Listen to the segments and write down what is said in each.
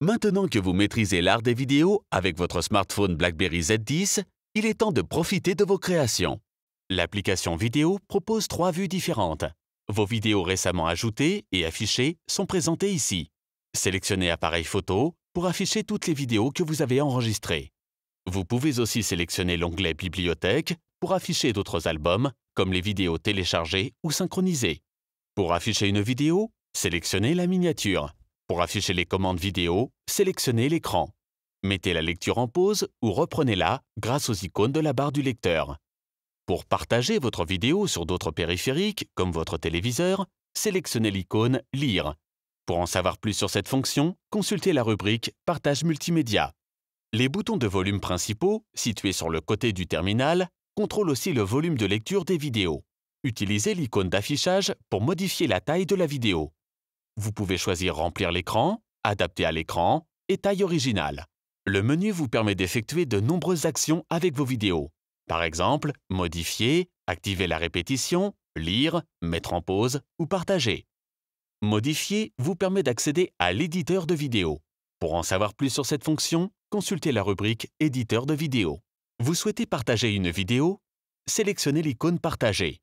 Maintenant que vous maîtrisez l'art des vidéos avec votre smartphone BlackBerry Z10, il est temps de profiter de vos créations. L'application vidéo propose trois vues différentes. Vos vidéos récemment ajoutées et affichées sont présentées ici. Sélectionnez Appareil photo pour afficher toutes les vidéos que vous avez enregistrées. Vous pouvez aussi sélectionner l'onglet Bibliothèque pour afficher d'autres albums, comme les vidéos téléchargées ou synchronisées. Pour afficher une vidéo, sélectionnez la miniature. Pour afficher les commandes vidéo, sélectionnez l'écran. Mettez la lecture en pause ou reprenez-la grâce aux icônes de la barre du lecteur. Pour partager votre vidéo sur d'autres périphériques, comme votre téléviseur, sélectionnez l'icône « Lire ». Pour en savoir plus sur cette fonction, consultez la rubrique « Partage multimédia ». Les boutons de volume principaux, situés sur le côté du terminal, contrôlent aussi le volume de lecture des vidéos. Utilisez l'icône d'affichage pour modifier la taille de la vidéo. Vous pouvez choisir Remplir l'écran, Adapter à l'écran et Taille originale. Le menu vous permet d'effectuer de nombreuses actions avec vos vidéos. Par exemple, modifier, activer la répétition, lire, mettre en pause ou partager. Modifier vous permet d'accéder à l'éditeur de vidéos. Pour en savoir plus sur cette fonction, consultez la rubrique Éditeur de vidéos. Vous souhaitez partager une vidéo Sélectionnez l'icône Partager.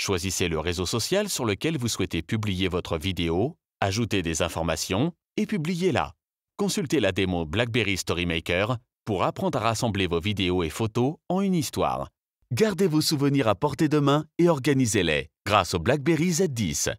Choisissez le réseau social sur lequel vous souhaitez publier votre vidéo, ajoutez des informations et publiez-la. Consultez la démo BlackBerry Storymaker pour apprendre à rassembler vos vidéos et photos en une histoire. Gardez vos souvenirs à portée de main et organisez-les grâce au BlackBerry Z10.